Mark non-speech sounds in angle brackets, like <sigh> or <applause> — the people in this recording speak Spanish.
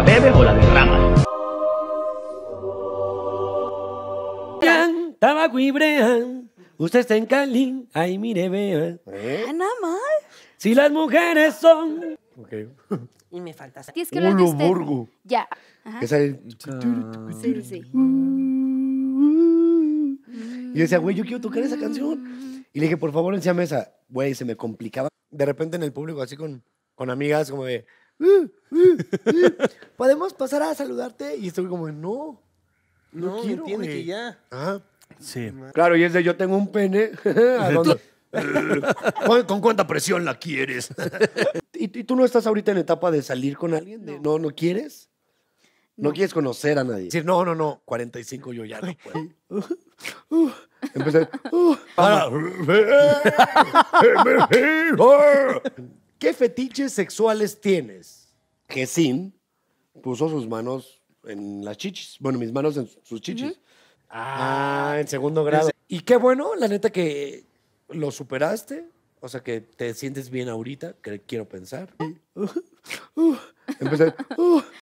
la bebes o la derramas. Tabaco y usted está en Cali, ahí mire, vean. ¿Eh? Ah, nada mal. Si las mujeres son... Y me falta... Tienes que hablar de usted. Ya. Esa es... Sí, sí. Y decía, güey, yo quiero tocar esa canción. Y le dije, por favor, enséame esa. Güey, se me complicaba. De repente en el público, así con, con amigas, como de... ¿podemos pasar a saludarte? Y estoy como, no, no, no quiero, que ya. Sí. Claro, y es de yo tengo un pene. ¿Con, cuánta presión la quieres? ¿Y, tú no estás ahorita en etapa de salir con alguien? no. no, quieres? No. quieres conocer a nadie. Decir, no, no, no, 45 yo ya no puedo. empecé. ¿Qué fetiches sexuales tienes? sin puso sus manos en las chichis. Bueno, mis manos en sus chichis. ah, en segundo grado. Y qué bueno, la neta que lo superaste. O sea, que te sientes bien ahorita, que quiero pensar. <laughs> empecé, uh,